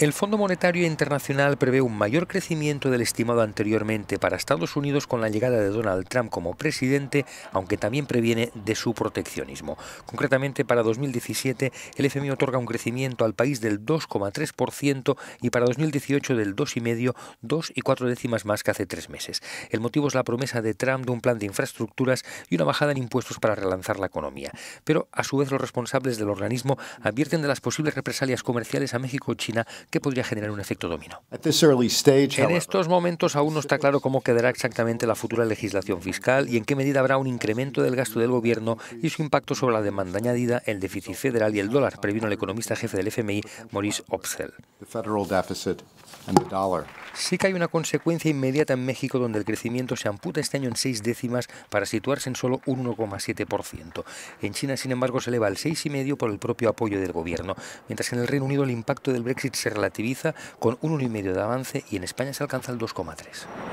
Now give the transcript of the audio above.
El Fondo Monetario Internacional prevé un mayor crecimiento del estimado anteriormente para Estados Unidos con la llegada de Donald Trump como presidente, aunque también previene de su proteccionismo. Concretamente, para 2017 el FMI otorga un crecimiento al país del 2,3% y para 2018 del 2,5, 2 y 4 décimas más que hace tres meses. El motivo es la promesa de Trump de un plan de infraestructuras y una bajada en impuestos para relanzar la economía. Pero a su vez los responsables del organismo advierten de las posibles represalias comerciales a México, China que podría generar un efecto dominó. En estos momentos aún no está claro cómo quedará exactamente la futura legislación fiscal y en qué medida habrá un incremento del gasto del gobierno y su impacto sobre la demanda añadida, el déficit federal y el dólar, previno el economista jefe del FMI, Maurice Opsel. Sí que hay una consecuencia inmediata en México donde el crecimiento se amputa este año en seis décimas para situarse en solo un 1,7%. En China, sin embargo, se eleva al 6,5% por el propio apoyo del gobierno, mientras que en el Reino Unido el impacto del Brexit se relativiza con un 1,5 de avance y en España se alcanza el 2,3.